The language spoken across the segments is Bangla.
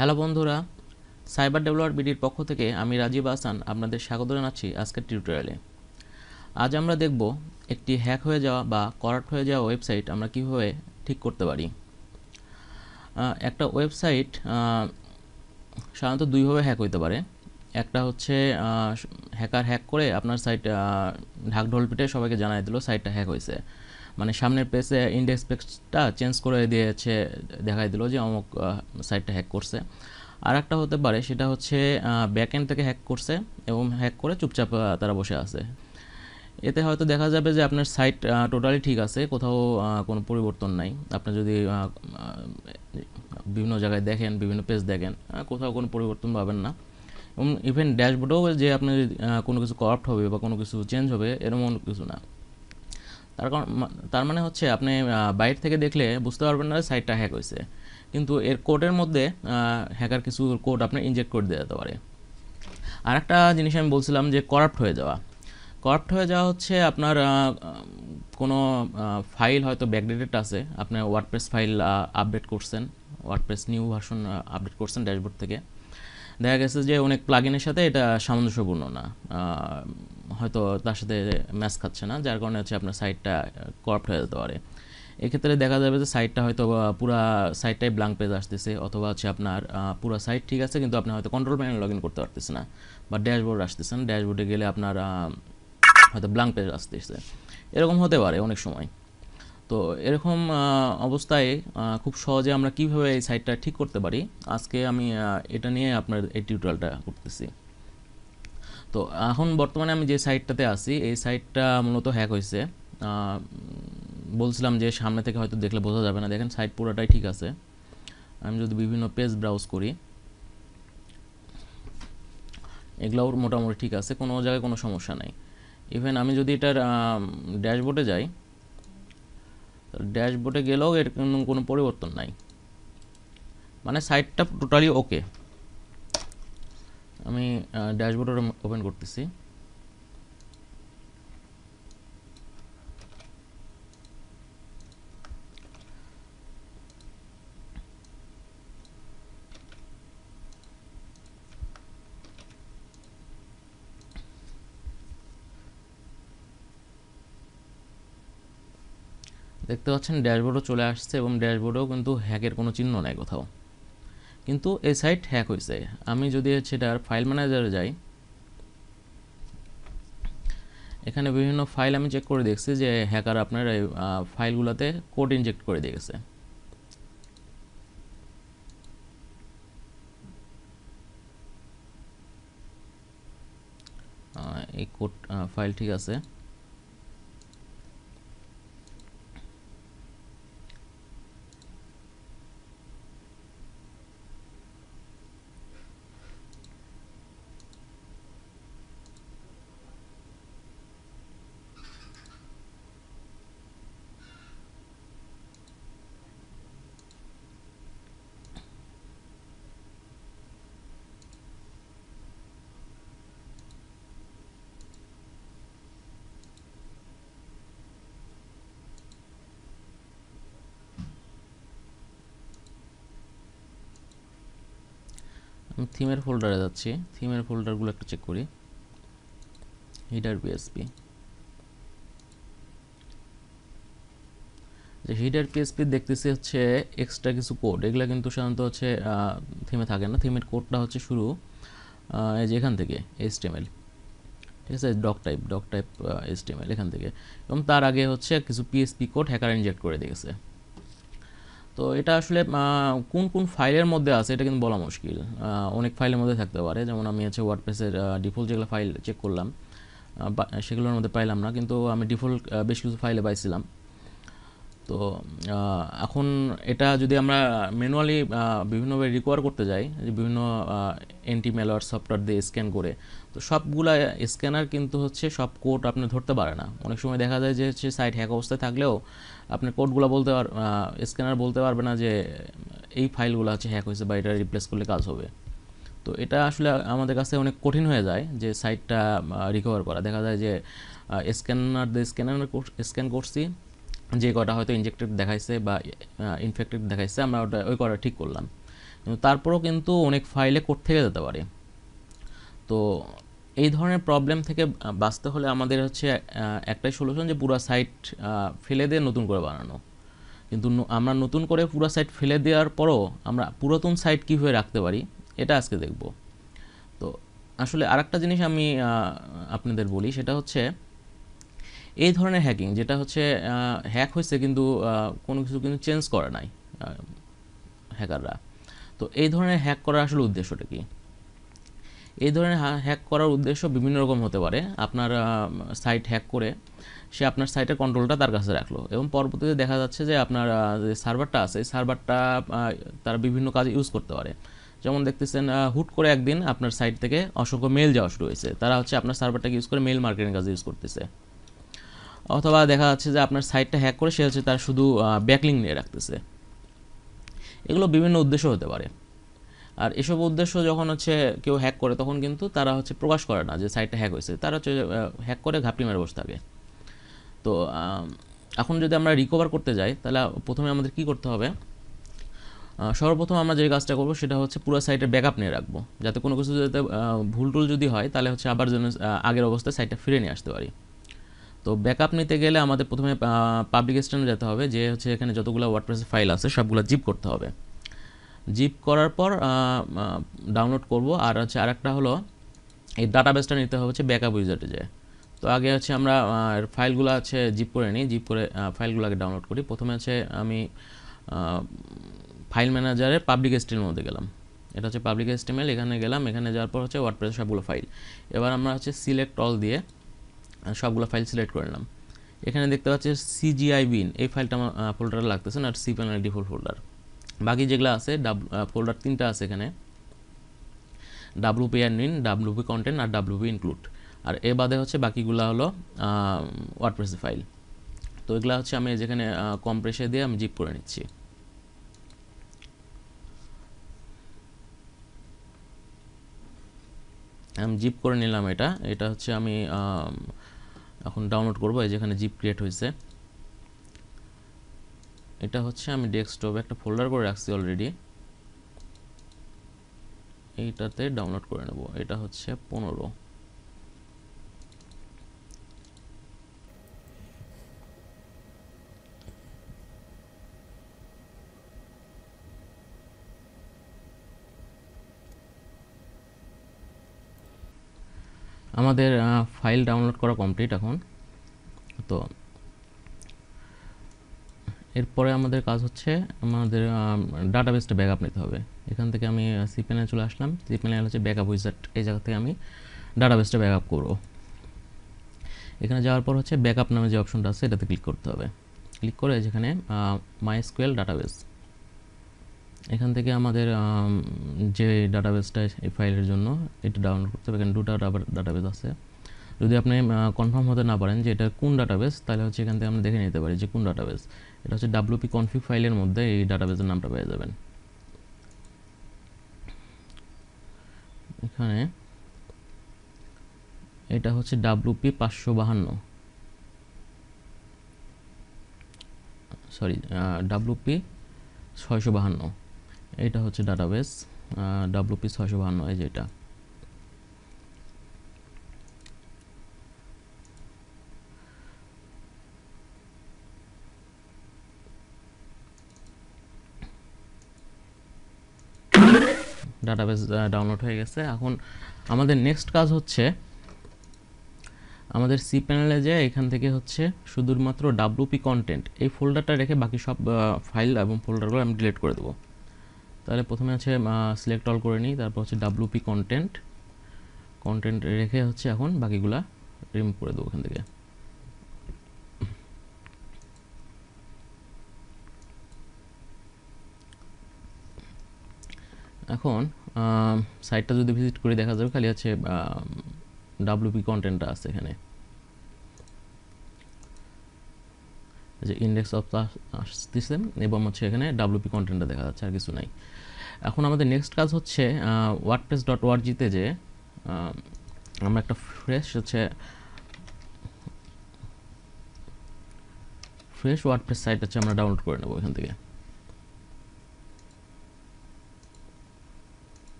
হ্যালো বন্ধুরা সাইবার ডেভেলপার বিডির পক্ষ থেকে আমি রাজীব আসান আপনাদের স্বাগত জানাচ্ছি আজকের টিউটোরিয়ালে আজ আমরা দেখব একটি হ্যাক হয়ে যাওয়া বা করাট হয়ে যাওয়া ওয়েবসাইট আমরা কীভাবে ঠিক করতে পারি একটা ওয়েবসাইট সাধারণত দুইভাবে হ্যাক হইতে পারে একটা হচ্ছে হ্যাকার হ্যাক করে আপনার সাইট ঢাকঢোল পিটে সবাইকে জানাই দিল সাইটটা হ্যাক হয়েছে মানে সামনের পেজে ইন্ডেক্স পেজটা চেঞ্জ করে দিয়েছে দেখাই দিল যে অমুক সাইটটা হ্যাক করছে আর একটা হতে পারে সেটা হচ্ছে ব্যাকএন্ড থেকে হ্যাক করছে এবং হ্যাক করে চুপচাপ তারা বসে আছে এতে হয়তো দেখা যাবে যে আপনার সাইট টোটালি ঠিক আছে কোথাও কোনো পরিবর্তন নাই আপনি যদি বিভিন্ন জায়গায় দেখেন বিভিন্ন পেজ দেখেন কোথাও কোনো পরিবর্তন পাবেন না এবং ইভেন ড্যাশবোর্ডেও যে আপনি কোনো কিছু করাপ্ট হবে বা কোনো কিছু চেঞ্জ হবে এরকম কিছু না তার কারণ তার মানে হচ্ছে আপনি বাইর থেকে দেখলে বুঝতে পারবেন না সাইটটা হ্যাক হয়েছে কিন্তু এর কোডের মধ্যে হ্যাকার কিছু কোড আপনি ইনজেক্ট করে দিয়ে যেতে পারে আর একটা জিনিস আমি বলছিলাম যে করাপ্ট হয়ে যাওয়া করাপ্ট হয়ে যাওয়া হচ্ছে আপনার কোনো ফাইল হয়তো ব্যাকডেটেড আছে আপনি ওয়ার্ডপ্রেস ফাইল আপডেট করছেন ওয়ার্ডপ্রেস নিউ ভার্সন আপডেট করছেন ড্যাশবোর্ড থেকে দেখা গেছে যে অনেক প্লাগিনের সাথে এটা সামঞ্জস্যপূর্ণ না হয়তো তার সাথে ম্যাচ খাচ্ছে না যার কারণে হচ্ছে আপনার সাইটটা করাপ্ট হয়ে যেতে পারে এক্ষেত্রে দেখা যাবে যে সাইটটা হয়তো পুরো সাইটটাই ব্লাঙ্ক পেজ আসতেছে অথবা হচ্ছে আপনার পুরো সাইট ঠিক আছে কিন্তু আপনি হয়তো কন্ট্রোল প্যানেল লগ ইন করতে পারতেছে না বা ড্যাশবোর্ড আসতেছে না ড্যাশবোর্ডে গেলে আপনার হয়তো ব্লাঙ্ক পেজ আসতেছে এরকম হতে পারে অনেক সময় তো এরকম অবস্থায় খুব সহজে আমরা কীভাবে এই সাইটটা ঠিক করতে পারি আজকে আমি এটা নিয়ে আপনার এই টিউটোরিয়ালটা করতেছি তো এখন বর্তমানে আমি যে সাইটটাতে আছি এই সাইটটা মূলত হ্যাক হয়েছে বলছিলাম যে সামনে থেকে হয়তো দেখলে বোঝা যাবে না দেখেন সাইট পুরোটাই ঠিক আছে আমি যদি বিভিন্ন পেজ ব্রাউজ করি ওর মোটামুটি ঠিক আছে কোনো জায়গায় কোনো সমস্যা নাই ইভেন আমি যদি এটার ড্যাশবোর্ডে যাই ড্যাশবোর্ডে গেলেও এর কোনো পরিবর্তন নাই মানে সাইটটা টোটালি ওকে ড্যাশবোর্ড ওপেন করতেছি দেখতে পাচ্ছেন ড্যাশবোর্ডও চলে আসছে এবং ড্যাশবোর্ডেও কিন্তু হ্যাকের কোনো চিহ্ন নেই কোথাও কিন্তু এই সাইট হ্যাক হয়েছে আমি যদি সেটার ফাইল ম্যানেজারে যাই এখানে বিভিন্ন ফাইল আমি চেক করে দেখছি যে হ্যাকার আপনার এই ফাইলগুলোতে কোড ইনজেক্ট করে দিয়ে গেছে এই কোড ফাইল ঠিক আছে থিমের ফোল্ডারে যাচ্ছি থিমের ফোল্ডারগুলো একটু চেক করি হিডার পিএসপি যে হিডার পিএসপি দেখতেছি হচ্ছে এক্সট্রা কিছু কোড এগুলো কিন্তু সাধারণত হচ্ছে থিমে থাকে না থিমের কোডটা হচ্ছে শুরু এই যে এখান থেকে এইচটিএমএল ঠিক আছে doctype doctype HTML এখান থেকে এবং তার আগে হচ্ছে কিছু পিএসপি কোড হ্যাকার ইনজেক্ট করে দিয়েছে তো এটা আসলে কোন কোন ফাইলের মধ্যে আছে এটা কিন্তু বলা মুশকিল অনেক ফাইলের মধ্যে থাকতে পারে যেমন আমি আছে ওয়ার্ডপ্রেসের ডিফল্ট যেগুলো ফাইল চেক করলাম সেগুলোর মধ্যে পাইলাম না কিন্তু আমি ডিফল্ট বেশ কিছু ফাইলে পাইছিলাম তো এখন এটা যদি আমরা ম্যানুয়ালি বিভিন্নভাবে রিকোয়ার করতে যাই বিভিন্ন এন্টি ম্যালওয়্যার সফটওয়্যার দিয়ে স্ক্যান করে তো সবগুলা স্ক্যানার কিন্তু হচ্ছে সব কোড আপনি ধরতে পারে না অনেক সময় দেখা যায় যে হচ্ছে সাইট হ্যাক অবস্থায় থাকলেও আপনি কোডগুলো বলতে পার স্ক্যানার বলতে পারবে না যে এই ফাইলগুলো হচ্ছে হ্যাক হয়েছে বা এটা রিপ্লেস করলে কাজ হবে তো এটা আসলে আমাদের কাছে অনেক কঠিন হয়ে যায় যে সাইটটা রিকভার করা দেখা যায় যে স্ক্যানার দিয়ে স্ক্যানার স্ক্যান করছি যে কটা হয়তো ইনজেক্টেড দেখাইছে বা ইনফেক্টেড দেখাইছে আমরা ওটা ওই কটা ঠিক করলাম কিন্তু তারপরেও কিন্তু অনেক ফাইলে কোড থেকে যেতে পারে তো এই ধরনের প্রবলেম থেকে বাঁচতে হলে আমাদের হচ্ছে একটাই সলিউশন যে পুরো সাইট ফেলে দিয়ে নতুন করে বানানো কিন্তু আমরা নতুন করে পুরো সাইট ফেলে দেওয়ার পরও আমরা পুরাতন সাইট কীভাবে রাখতে পারি এটা আজকে দেখব তো আসলে আরেকটা জিনিস আমি আপনাদের বলি সেটা হচ্ছে এই ধরনের হ্যাকিং যেটা হচ্ছে হ্যাক হয়েছে কিন্তু কোনো কিছু কিন্তু চেঞ্জ করে নাই হ্যাকাররা তো এই ধরনের হ্যাক করার আসলে উদ্দেশ্যটা কি এই ধরনের হ্যাক করার উদ্দেশ্য বিভিন্ন রকম হতে পারে আপনার সাইট হ্যাক করে সে আপনার সাইটের কন্ট্রোলটা তার কাছে রাখলো এবং পরবর্তীতে দেখা যাচ্ছে যে আপনার যে সার্ভারটা আছে সার্ভারটা তার বিভিন্ন কাজে ইউজ করতে পারে যেমন দেখতেছেন হুট করে একদিন আপনার সাইট থেকে অসংখ্য মেল যাওয়া শুরু হয়েছে তারা হচ্ছে আপনার সার্ভারটাকে ইউজ করে মেল মার্কেটিং কাজে ইউজ করতেছে অথবা দেখা যাচ্ছে যে আপনার সাইটটা হ্যাক করে সে হচ্ছে তার শুধু ব্যাকলিং নিয়ে রাখতেছে এগুলো বিভিন্ন উদ্দেশ্য হতে পারে আর এসব উদ্দেশ্য যখন হচ্ছে কেউ হ্যাক করে তখন কিন্তু তারা হচ্ছে প্রকাশ করে না যে সাইটটা হ্যাক হয়েছে তারা হচ্ছে হ্যাক করে ঘাপটি মেরে বসে থাকে তো এখন যদি আমরা রিকভার করতে যাই তাহলে প্রথমে আমাদের কি করতে হবে সর্বপ্রথম আমরা যে কাজটা করবো সেটা হচ্ছে পুরো সাইটের ব্যাকআপ নিয়ে রাখবো যাতে কোনো কিছু যাতে ভুল টুল যদি হয় তাহলে হচ্ছে আবার যেন আগের অবস্থায় সাইটটা ফিরে নিয়ে আসতে পারি তো ব্যাকআপ নিতে গেলে আমাদের প্রথমে পাবলিক স্টেশনে যেতে হবে যে হচ্ছে এখানে যতগুলো ওয়ার্ডপ্রেসের ফাইল আছে সবগুলো জিপ করতে হবে জিপ করার পর ডাউনলোড করব আর হচ্ছে আরেকটা হলো এই ডাটাবেসটা নিতে হবে হচ্ছে ব্যাকআপ ইউজারে যে তো আগে হচ্ছে আমরা ফাইলগুলো আছে জিপ করে নিই জিপ করে ফাইলগুলো আগে ডাউনলোড করি প্রথমে হচ্ছে আমি ফাইল ম্যানেজারে পাবলিক স্ট্রিমের মধ্যে গেলাম এটা হচ্ছে পাবলিক স্ট্রিমেল এখানে গেলাম এখানে যাওয়ার পর হচ্ছে ওয়ার্ডপ্রেস সবগুলো ফাইল এবার আমরা হচ্ছে সিলেক্ট অল দিয়ে সবগুলো ফাইল সিলেক্ট করে নিলাম এখানে দেখতে পাচ্ছি সিজিআই বিন এই ফাইলটা আমার ফোল্ডারে লাগতেছে না আর সি প্যানেল ডিফল্ট ফোল্ডার বাকি যেগুলো আছে ডাব্লু ফোল্ডার তিনটা আছে এখানে ডাব্লুপি আর নিন ডাব্লুপি কন্টেন্ট আর ডাব্লুপি ইনক্লুড আর এ বাদে হচ্ছে বাকিগুলো হলো ওয়ার্ডপ্রেস ফাইল তো এগুলো হচ্ছে আমি যেখানে কম্প্রেসে দিয়ে আমি জিপ করে নিচ্ছি আমি জিপ করে নিলাম এটা এটা হচ্ছে আমি এখন ডাউনলোড করবো এই যেখানে জিপ ক্রিয়েট হয়েছে এটা হচ্ছে আমি ডেস্কটপে একটা ফোল্ডার করে রাখছি অলরেডি এইটাতে ডাউনলোড করে নেব এটা হচ্ছে পনেরো আমাদের ফাইল ডাউনলোড করা কমপ্লিট এখন তো এরপরে আমাদের কাজ হচ্ছে আমাদের ডাটাবেসটা ব্যাকআপ নিতে হবে এখান থেকে আমি সি প্যানেল চলে আসলাম সি প্যানেল হচ্ছে ব্যাকআপ উইজার্ট এই জায়গা থেকে আমি ডাটাবেসটা ব্যাকআপ করবো এখানে যাওয়ার পর হচ্ছে ব্যাকআপ নামে যে অপশনটা আছে এটাতে ক্লিক করতে হবে ক্লিক করে যেখানে মাই স্কুয়েল ডাটাবেস এখান থেকে আমাদের যে ডাটাবেসটা এই ফাইলের জন্য এটা ডাউনলোড করতে হবে এখানে দুটা ডাটাবেস আছে যদি আপনি কনফার্ম হতে না পারেন যে এটা কোন ডাটাবেস তাহলে হচ্ছে এখান থেকে আমরা দেখে নিতে পারি যে কোন ডাটাবেস এটা হচ্ছে ডাব্লুপি কনফিগ ফাইলের মধ্যে এই ডাটাবেসের নামটা পেয়ে যাবেন এখানে এটা হচ্ছে ডাব্লুপি পাঁচশো বাহান্ন সরি ডাব্লুপি ছয়শো বাহান্ন এটা হচ্ছে ডাটাবেস ডাব্লুপি ছয়শো বাহান্ন এই যেটা ডাটাবেস ডাউনলোড হয়ে গেছে এখন আমাদের নেক্সট কাজ হচ্ছে আমাদের সি প্যানেলে যে এখান থেকে হচ্ছে শুধুমাত্র ডাব্লুপি কন্টেন্ট এই ফোল্ডারটা রেখে বাকি সব ফাইল এবং ফোল্ডারগুলো আমি ডিলিট করে দেবো তাহলে প্রথমে আছে সিলেক্ট অল করে নিই তারপর হচ্ছে ডাব্লুপি কন্টেন্ট কন্টেন্ট রেখে হচ্ছে এখন বাকিগুলা রিমুভ করে দেবো ওখান থেকে এখন সাইটটা যদি ভিজিট করে দেখা যাবে খালি হচ্ছে ডাব্লুপি কন্টেন্টটা আছে এখানে যে ইন্ডেক্স অফ ক্লাস আসতেছে এবং হচ্ছে এখানে ডাব্লুপি কন্টেন্টটা দেখা যাচ্ছে আর কিছু নাই এখন আমাদের নেক্সট কাজ হচ্ছে ওয়ার্ডপ্রেস ডট ওয়ার্জিতে যে আমরা একটা ফ্রেশ হচ্ছে ফ্রেশ ওয়ার্ডপ্রেস সাইট হচ্ছে আমরা ডাউনলোড করে নেব এখান থেকে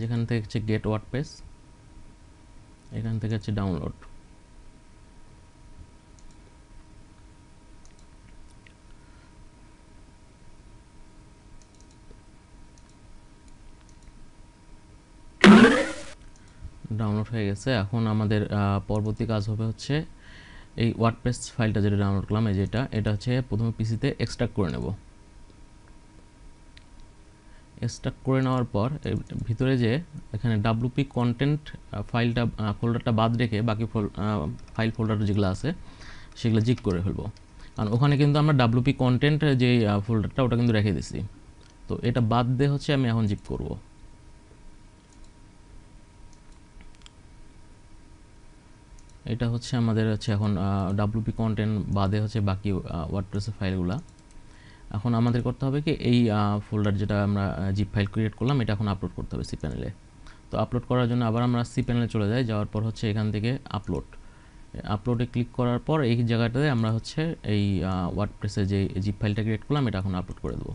যেখান থেকে হচ্ছে গেট ওয়ার্ডপ্রেস এখান থেকে হচ্ছে ডাউনলোড হয়ে গেছে এখন আমাদের পরবর্তী কাজ হবে হচ্ছে এই ওয়ার্ডপ্রেস ফাইলটা যেটা ডাউনলোড করলাম এই যেটা এটা হচ্ছে প্রথমে পিসিতে এক্সট্রাক্ট করে নেব এক্সট্রাক্ট করে নেওয়ার পর ভিতরে যে এখানে ডাব্লুপি কন্টেন্ট ফাইলটা ফোল্ডারটা বাদ রেখে বাকি ফাইল ফোল্ডার যেগুলো আছে সেগুলো জিক করে ফেলবো কারণ ওখানে কিন্তু আমরা ডাব্লুপি কন্টেন্ট যে ফোল্ডারটা ওটা কিন্তু রেখে দিছি তো এটা বাদ দিয়ে হচ্ছে আমি এখন জিপ করবো এটা হচ্ছে আমাদের হচ্ছে এখন ডাব্লুপি কন্টেন্ট বাদে হচ্ছে বাকি ওয়ার্ডপ্রেসের ফাইলগুলো এখন আমাদের করতে হবে কি এই ফোল্ডার যেটা আমরা জিপ ফাইল ক্রিয়েট করলাম এটা এখন আপলোড করতে হবে সি প্যানেলে তো আপলোড করার জন্য আবার আমরা সি প্যানেলে চলে যাই যাওয়ার পর হচ্ছে এখান থেকে আপলোড আপলোডে ক্লিক করার পর এই জায়গাটাতে আমরা হচ্ছে এই ওয়ার্ডপ্রেসে যে জিপ ফাইলটা ক্রিয়েট করলাম এটা এখন আপলোড করে দেবো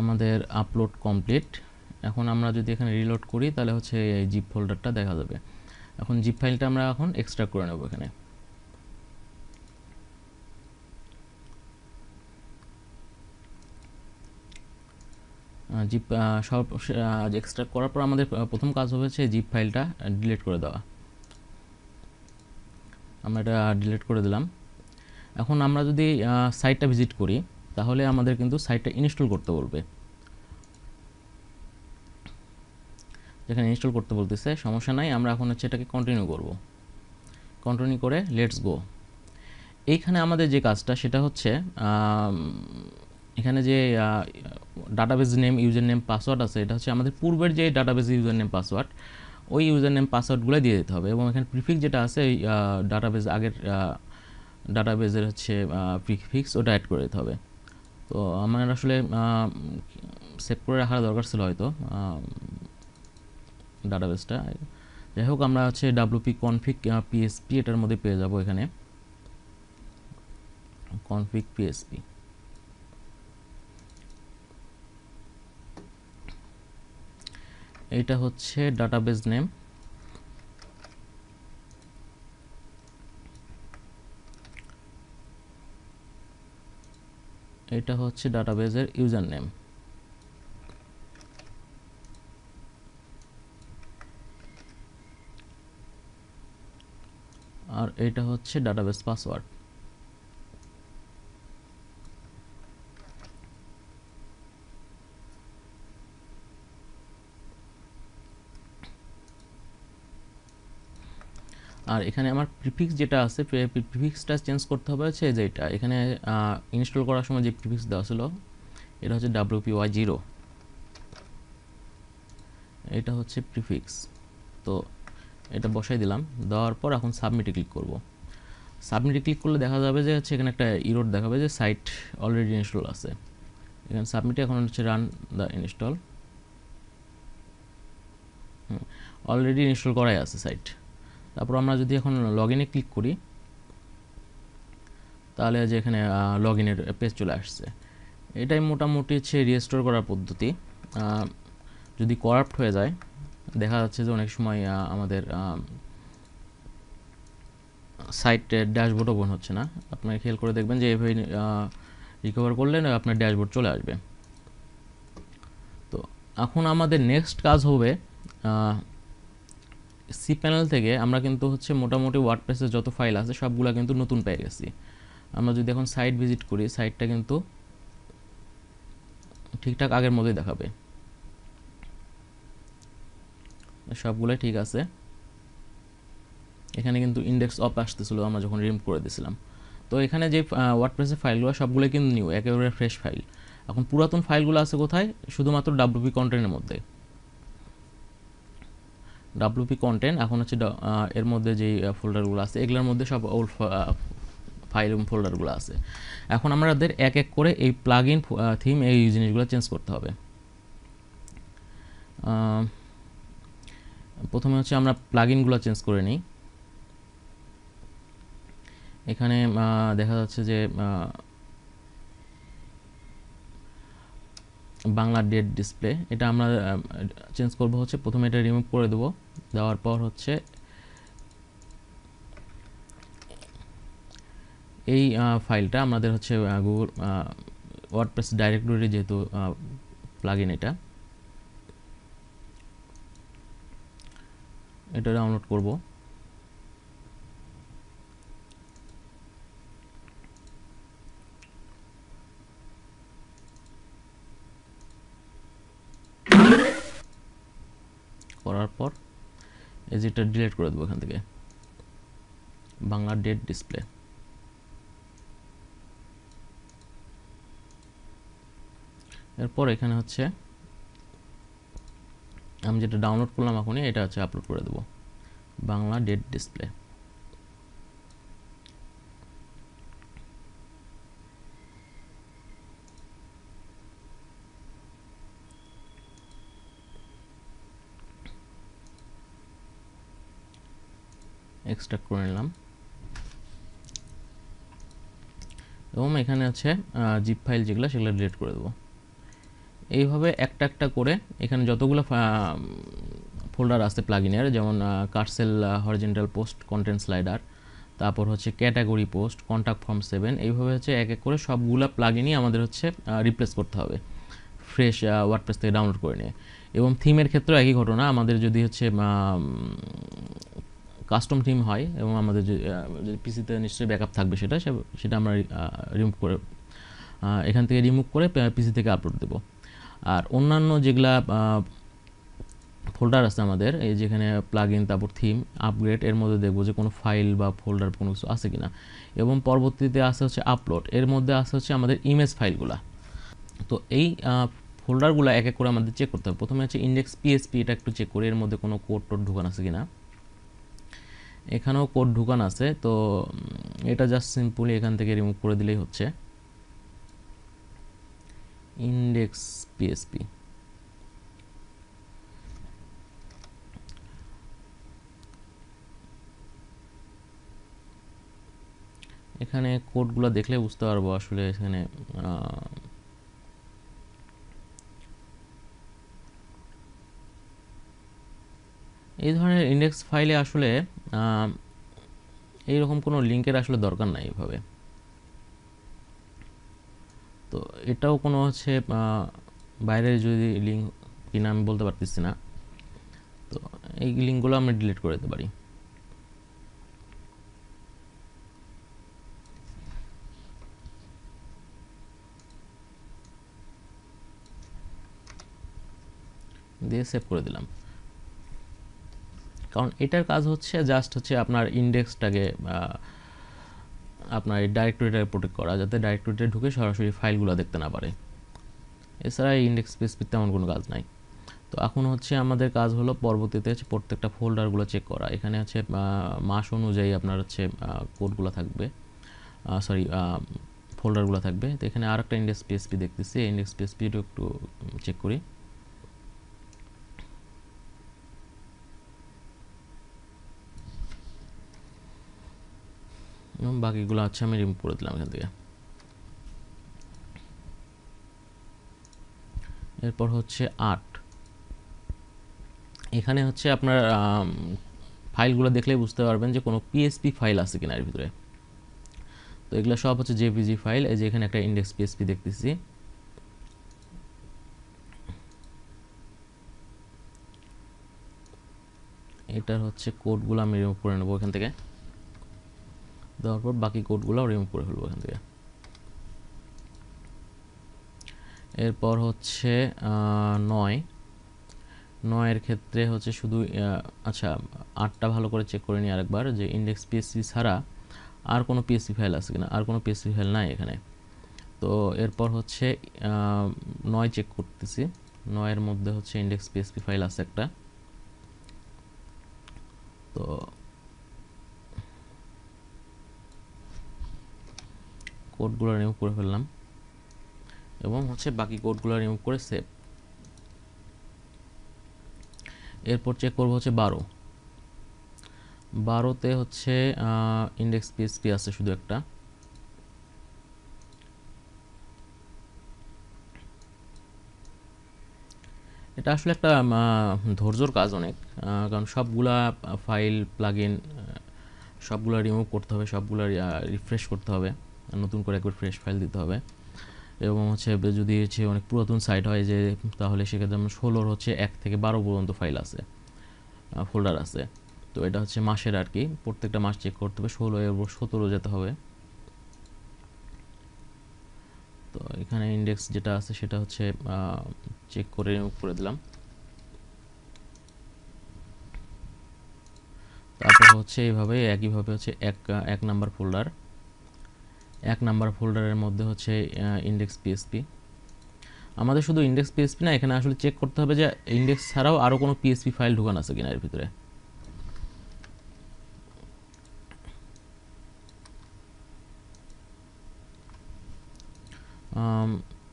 আমাদের আপলোড কমপ্লিট এখন আমরা যদি এখানে রিলোড করি তাহলে হচ্ছে এই জিপ ফোল্ডারটা দেখা যাবে এখন জিপ ফাইলটা আমরা এখন এক্সট্রা করে নেব এখানে জিপ সব এক্সট্রা করার পর আমাদের প্রথম কাজ হয়েছে জিপ ফাইলটা ডিলিট করে দেওয়া আমরা এটা ডিলিট করে দিলাম এখন আমরা যদি সাইটটা ভিজিট করি তাহলে আমাদের কিন্তু সাইটটা ইনস্টল করতে বলবে যেখানে ইনস্টল করতে বলতেছে সমস্যা নাই আমরা এখন হচ্ছে এটাকে কন্টিনিউ করব কন্টিনিউ করে লেটস গো এইখানে আমাদের যে কাজটা সেটা হচ্ছে এখানে যে database name user name password আছে এটা হচ্ছে আমাদের পূর্বের যে ডাটাবেজ ইউজার নেম পাসওয়ার্ড ওই ইউজার নেম পাসওয়ার্ডগুলো দিয়ে দিতে হবে এবং এখানে প্রিফিক্স যেটা আছে ডাটাবেজ আগের ডাটাবেজের হচ্ছে প্রিফিক্স ওটা অ্যাড করে দিতে হবে তো আমার আসলে সেভ করে রাখার দরকার ছিল হয়তো ডাটাবেসটা যাই হোক আমরা হচ্ছে ডাব্লুপি কনফিক পিএসপি এটার মধ্যে পেয়ে যাব এখানে কনফিক পিএসপি এটা হচ্ছে ডাটাবেস নেম এটা হচ্ছে ডাটাবেজের ইউজার নেম আর এটা হচ্ছে ডাটাবেস পাসওয়ার্ড আর এখানে আমার প্রিফিক্স যেটা আছে প্রিফিক্সটা চেঞ্জ করতে হবে হচ্ছে যে এটা এখানে ইনস্টল করার সময় যে প্রিফিক্স দেওয়া ছিল এটা হচ্ছে ডাব্লিউপি ওয়াই জিরো এটা হচ্ছে প্রিফিক্স তো এটা বসাই দিলাম দেওয়ার পর এখন সাবমিটে ক্লিক করব সাবমিটে ক্লিক করলে দেখা যাবে যে হচ্ছে এখানে একটা ইরোড দেখাবে যে সাইট অলরেডি ইনস্টল আছে এখানে সাবমিটে এখন হচ্ছে run the install already install করাই আছে সাইট তারপর আমরা যদি এখন লগ ইনে ক্লিক করি তাহলে যে এখানে লগ ইনের পেজ চলে আসছে এটাই মোটামুটি হচ্ছে রিস্টোর করার পদ্ধতি যদি করাপ্ট হয়ে যায় দেখা যাচ্ছে যে অনেক সময় আমাদের সাইটের ড্যাশবোর্ড ওপেন হচ্ছে না আপনাকে খেয়াল করে দেখবেন যে এইভাবে রিকভার করলে আপনার ড্যাশবোর্ড চলে আসবে তো এখন আমাদের নেক্সট কাজ হবে সি প্যানেল থেকে আমরা কিন্তু হচ্ছে মোটামুটি ওয়ার্ডপ্রেসের যত ফাইল আছে সবগুলো কিন্তু নতুন পেয়ে গেছি আমরা যদি এখন সাইট ভিজিট করি সাইটটা কিন্তু ঠিকঠাক আগের মতোই দেখাবে সবগুলো ঠিক আছে এখানে কিন্তু ইন্ডেক্স অপ আসতেছিল আমরা যখন রিম করে দিয়েছিলাম তো এখানে যে ওয়ার্ডপ্রেসের ফাইলগুলো সবগুলোই কিন্তু নিউ একেবারে ফ্রেশ ফাইল এখন পুরাতন ফাইলগুলো আছে কোথায় শুধুমাত্র ডাব্লুপি কন্টেন্টের মধ্যে ডাব্লুপি কন্টেন্ট এখন হচ্ছে এর মধ্যে যেই ফোল্ডারগুলো আছে এগুলোর মধ্যে সব ওল্ড ফাইল এবং ফোল্ডারগুলো আছে এখন আমাদের এক এক করে এই প্লাগ ইন থিম এই জিনিসগুলো চেঞ্জ করতে হবে প্রথমে হচ্ছে আমরা প্লাগ ইনগুলো চেঞ্জ করে নিই এখানে দেখা যাচ্ছে যে বাংলা ডেট ডিসপ্লে এটা আমরা চেঞ্জ করব হচ্ছে প্রথমে এটা রিমুভ করে দেব দেওয়ার পর হচ্ছে এই ফাইলটা আমাদের হচ্ছে গুগল ওয়ার্ডপ্রেস ডাইরেক্টরি যেহেতু প্লাগইন এটা এটা ডাউনলোড করবো এই যেটা ডিলিট করে দেবো এখান থেকে বাংলা ডেট ডিসপ্লে এরপর এখানে হচ্ছে আমি যেটা ডাউনলোড করলাম এখনই এটা হচ্ছে আপলোড করে দেবো বাংলা ডেট ডিসপ্লে এক্সট্রাক্ট করে নিলাম এবং এখানে আছে জিপ ফাইল যেগুলো সেগুলো ডিলিট করে দেবো এইভাবে একটা একটা করে এখানে যতগুলো ফোল্ডার আছে প্লাগিনের যেমন carousel horizontal post content slider তারপর হচ্ছে category post contact form seven এইভাবে হচ্ছে এক এক করে সবগুলা প্লাগিনই আমাদের হচ্ছে রিপ্লেস করতে হবে ফ্রেশ ওয়ার্ডপ্রেস থেকে ডাউনলোড করে নিয়ে এবং থিমের ক্ষেত্রেও একই ঘটনা আমাদের যদি হচ্ছে কাস্টম থিম হয় এবং আমাদের যে পিসিতে নিশ্চয়ই ব্যাকআপ থাকবে সেটা সেটা আমরা রিমুভ করে এখান থেকে রিমুভ করে পিসি থেকে আপলোড দেব আর অন্যান্য যেগুলা ফোল্ডার আছে আমাদের এই যেখানে প্লাগ ইন তারপর থিম আপগ্রেড এর মধ্যে দেখবো যে কোনো ফাইল বা ফোল্ডার কোনো কিছু আছে কিনা এবং পরবর্তীতে আছে হচ্ছে আপলোড এর মধ্যে আসে হচ্ছে আমাদের ইমেজ ফাইলগুলা তো এই ফোল্ডারগুলো এক এক করে আমাদের চেক করতে হবে প্রথমে হচ্ছে ইন্ডেক্স পিএসপি এটা একটু চেক করি এর মধ্যে কোনো কোড টোড ঢোকান আছে কিনা এখানেও কোড ঢুকান আছে তো এটা জাস্ট সিম্পলি এখান থেকে রিমুভ করে দিলেই হচ্ছে ইন্ডেক্স পিএসপি এখানে কোডগুলো দেখলে বুঝতে পারবো আসলে এখানে এই ধরনের ইন্ডেক্স ফাইলে আসলে এইরকম কোনো লিঙ্কের আসলে দরকার নাই এইভাবে তো এটাও কোনো হচ্ছে বাইরের যদি লিঙ্ক কিনা আমি বলতে পারতেছি না তো এই লিঙ্কগুলো আমি ডিলিট করে দিতে পারি দিয়ে সেভ করে দিলাম কারণ এটার কাজ হচ্ছে জাস্ট হচ্ছে আপনার ইন্ডেক্সটাকে আপনার এই ডাইরেক্টরিটাকে প্রোটেক্ট করা যাতে ডাইরেক্টরিতে ঢুকে সরাসরি ফাইলগুলো দেখতে না পারে এছাড়া এই ইন্ডেক্স স্পেসিফিক তেমন কোনো কাজ নাই তো এখন হচ্ছে আমাদের কাজ হলো পরবর্তীতে হচ্ছে প্রত্যেকটা ফোল্ডারগুলো চেক করা এখানে হচ্ছে মাস অনুযায়ী আপনার হচ্ছে কোডগুলো থাকবে সরি ফোল্ডারগুলো থাকবে তো এখানে আর একটা ইন্ডেক্স পিএসপি দেখতেছি ইন্ডেক্স পিএসপিটা একটু চেক করি এবং বাকিগুলো আছে আমি রিমুভ করে দিলাম এখান থেকে এরপর হচ্ছে আট এখানে হচ্ছে আপনার ফাইলগুলো দেখলে বুঝতে পারবেন যে কোনো পিএসপি ফাইল আছে কিনা এর ভিতরে তো এগুলো সব হচ্ছে জেপিজি ফাইল এই যে এখানে একটা ইন্ডেক্স পিএসপি দেখতেছি এটার হচ্ছে কোডগুলো আমি রিমুভ করে নেবো এখান থেকে দেওয়ার পর বাকি কোডগুলো রিমুভ করে ফেলবো এখান থেকে এরপর হচ্ছে নয় নয়ের ক্ষেত্রে হচ্ছে শুধু আচ্ছা আটটা ভালো করে চেক করে নিই আরেকবার যে ইন্ডেক্স পিএসসি ছাড়া আর কোনো পিএসসি ফাইল আছে কিনা আর কোনো পিএসসি ফাইল নাই এখানে তো এরপর হচ্ছে নয় চেক করতেছি নয়ের মধ্যে হচ্ছে ইন্ডেক্স পিএসপি ফাইল আছে একটা তো কোডগুলো রিমুভ করে ফেললাম এবং হচ্ছে বাকি কোডগুলো রিমুভ করে সেভ এরপর চেক করব হচ্ছে বারো বারোতে হচ্ছে ইন্ডেক্স পিএসপি আছে শুধু একটা এটা আসলে একটা ধৈর্যর কাজ অনেক কারণ সবগুলা ফাইল প্লাগইন সবগুলা রিমুভ করতে হবে সবগুলা রিফ্রেশ করতে হবে নতুন করে একবার ফ্রেশ ফাইল দিতে হবে এবং হচ্ছে যদি হচ্ছে অনেক পুরাতন সাইট হয় যে তাহলে সেক্ষেত্রে আমার ষোলোর হচ্ছে এক থেকে বারো পর্যন্ত ফাইল আছে ফোল্ডার আছে তো এটা হচ্ছে মাসের আর কি প্রত্যেকটা মাস চেক করতে হবে ষোলো এর সতেরো যেতে হবে তো এখানে ইন্ডেক্স যেটা আছে সেটা হচ্ছে চেক করে করে দিলাম তারপর হচ্ছে এইভাবে একইভাবে হচ্ছে এক এক নাম্বার ফোল্ডার এক নাম্বার ফোল্ডারের মধ্যে হচ্ছে ইন্ডেক্স পিএসপি আমাদের শুধু ইন্ডেক্স পিএসপি না এখানে আসলে চেক করতে হবে যে ইন্ডেক্স ছাড়াও আরও কোনো পিএসপি ফাইল ঢুকানো আছে কিনা এর ভিতরে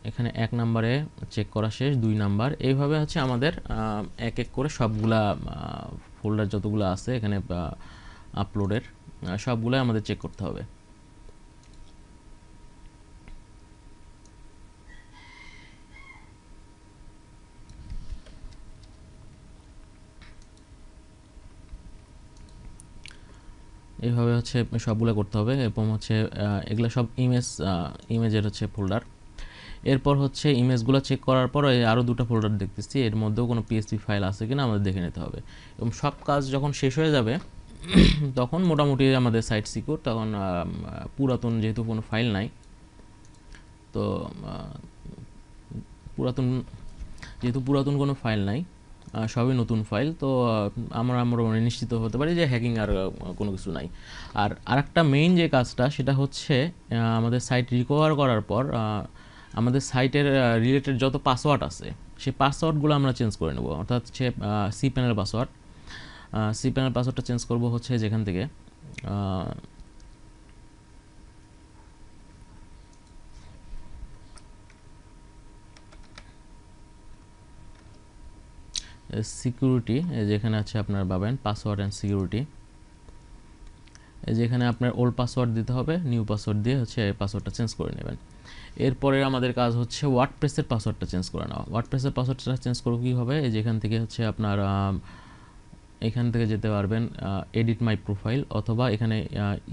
এখানে এক নাম্বারে চেক করা শেষ দুই নাম্বার এইভাবে হচ্ছে আমাদের এক এক করে সবগুলা ফোল্ডার যতগুলো আছে এখানে আপলোডের সবগুলাই আমাদের চেক করতে হবে এইভাবে হচ্ছে সবগুলো করতে হবে এবং হচ্ছে এগুলো সব ইমেজ ইমেজের হচ্ছে ফোল্ডার এরপর হচ্ছে ইমেজগুলো চেক করার পরে আরও দুটো ফোল্ডার দেখতেছি এর মধ্যেও কোনো পিএসপি ফাইল আছে কিনা আমাদের দেখে নিতে হবে এবং সব কাজ যখন শেষ হয়ে যাবে তখন মোটামুটি আমাদের সাইট সিকিউর তখন পুরাতন যেহেতু কোনো ফাইল নাই তো পুরাতন যেহেতু পুরাতন কোনো ফাইল নাই সবই নতুন ফাইল তো আমরা মনে নিশ্চিত হতে পারি যে হ্যাকিং আর কোনো কিছু নাই আর আরেকটা মেইন যে কাজটা সেটা হচ্ছে আমাদের সাইট রিকভার করার পর আমাদের সাইটের রিলেটেড যত পাসওয়ার্ড আছে সেই পাসওয়ার্ডগুলো আমরা চেঞ্জ করে নেব অর্থাৎ সে C panel password C panel পাসওয়ার্ডটা চেঞ্জ করব হচ্ছে যেখান থেকে সিকিউরিটি যেখানে আছে আপনার পাবেন পাসওয়ার্ড অ্যান্ড সিকিউরিটি যেখানে আপনার ওল্ড পাসওয়ার্ড দিতে হবে নিউ পাসওয়ার্ড দিয়ে হচ্ছে পাসওয়ার্ডটা চেঞ্জ করে নেবেন এরপরে আমাদের কাজ হচ্ছে ওয়ার্ডপ্রেসের পাসওয়ার্ডটা চেঞ্জ করে নেওয়া ওয়ার্ডপ্রেসের পাসওয়ার্ডটা চেঞ্জ করবো কীভাবে যেখান থেকে হচ্ছে আপনার এখান থেকে যেতে পারবেন এডিট মাই প্রোফাইল অথবা এখানে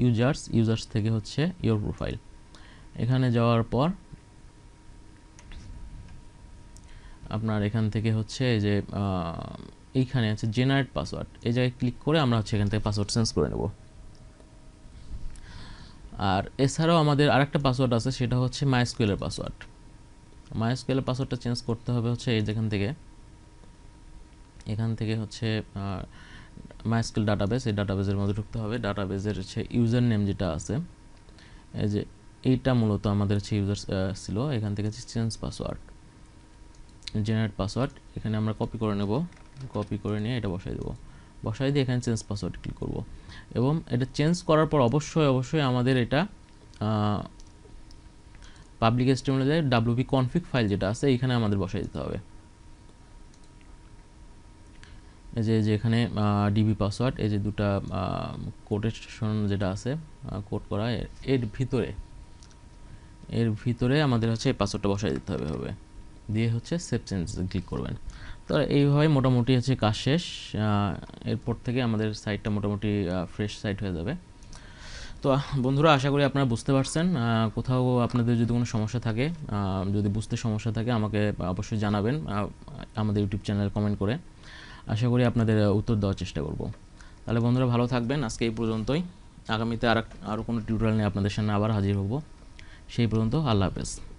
ইউজার্স ইউজার্স থেকে হচ্ছে ইওর প্রোফাইল এখানে যাওয়ার পর আপনার এখান থেকে হচ্ছে যে এইখানে আছে জেনারেট পাসওয়ার্ড এই জায়গায় ক্লিক করে আমরা হচ্ছে এখান থেকে পাসওয়ার্ড চেঞ্জ করে নেব আর এছাড়াও আমাদের আরেকটা পাসওয়ার্ড আছে সেটা হচ্ছে মাইস্কুয়েলের পাসওয়ার্ড মাইস্কুয়েলের পাসওয়ার্ডটা চেঞ্জ করতে হবে হচ্ছে এই যেখান থেকে এখান থেকে হচ্ছে মাইস্কুয়েল ডাটাবেস এই ডাটাবেজের মধ্যে ঢুকতে হবে ডাটাবেজের হচ্ছে ইউজার নেম যেটা আছে এই যে এইটা মূলত আমাদের হচ্ছে ইউজার ছিল এখান থেকে হচ্ছে চেঞ্জ পাসওয়ার্ড জেনারেট পাসওয়ার্ড এখানে আমরা কপি করে নেব কপি করে নিয়ে এটা বসাই দেবো বসাই দিয়ে এখানে চেঞ্জ পাসওয়ার্ড ক্লিক করব এবং এটা চেঞ্জ করার পর অবশ্যই অবশ্যই আমাদের এটা পাবলিক স্টেমলে যায় ডাব্লিউবি কনফিক ফাইল যেটা আছে এখানে আমাদের বসাই দিতে হবে এই যে যেখানে ডিবি পাসওয়ার্ড এই যে দুটা কোটেশন যেটা আছে কোড করা এর ভিতরে এর ভিতরে আমাদের হচ্ছে এই পাসওয়ার্ডটা বসাই দিতে হবে হবে দিয়ে হচ্ছে সেভ চেঞ্জেসে ক্লিক করবেন তো এইভাবে মোটামুটি হচ্ছে কাজ শেষ এরপর থেকে আমাদের সাইটটা মোটামুটি ফ্রেশ সাইট হয়ে যাবে তো বন্ধুরা আশা করি আপনারা বুঝতে পারছেন কোথাও আপনাদের যদি কোনো সমস্যা থাকে যদি বুঝতে সমস্যা থাকে আমাকে অবশ্যই জানাবেন আমাদের ইউটিউব চ্যানেল কমেন্ট করে আশা করি আপনাদের উত্তর দেওয়ার চেষ্টা করব তাহলে বন্ধুরা ভালো থাকবেন আজকে এই পর্যন্তই আগামীতে আর আরও কোনো টিউটোরিয়াল নিয়ে আপনাদের সামনে আবার হাজির হব সেই পর্যন্ত আল্লাহ হাফেজ